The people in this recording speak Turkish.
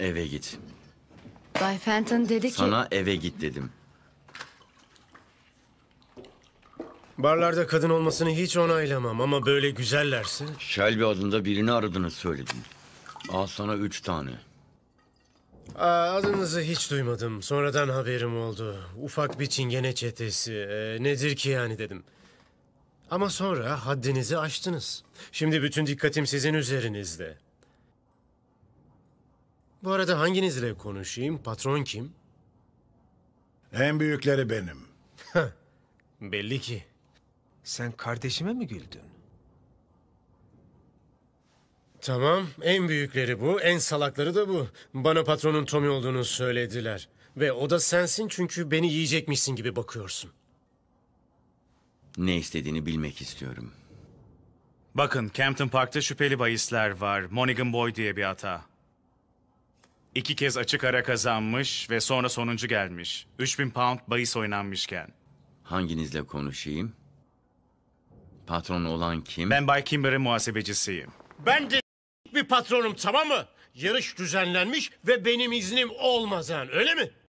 Eve git. Bay Fenton dedi ki... Sana eve git dedim. Barlarda kadın olmasını hiç onaylamam ama böyle güzellerse... Shelby adında birini aradığını söyledim. Al sana üç tane. Aa, adınızı hiç duymadım. Sonradan haberim oldu. Ufak bir çingene çetesi. Ee, nedir ki yani dedim. Ama sonra haddinizi aştınız. Şimdi bütün dikkatim sizin üzerinizde. Bu arada hanginizle konuşayım? Patron kim? En büyükleri benim. Belli ki. Sen kardeşime mi güldün? Tamam, en büyükleri bu, en salakları da bu. Bana patronun Tommy olduğunu söylediler. Ve o da sensin çünkü beni yiyecekmişsin gibi bakıyorsun. Ne istediğini bilmek istiyorum. Bakın Campton Park'ta şüpheli bayisler var. Monaghan Boy diye bir hata. İki kez açık ara kazanmış ve sonra sonuncu gelmiş. 3000 pound bahis oynanmışken. Hanginizle konuşayım? Patron olan kim? Ben Bay Kimber'in muhasebecisiyim. Ben de bir patronum tamam mı? Yarış düzenlenmiş ve benim iznim olmazan öyle mi?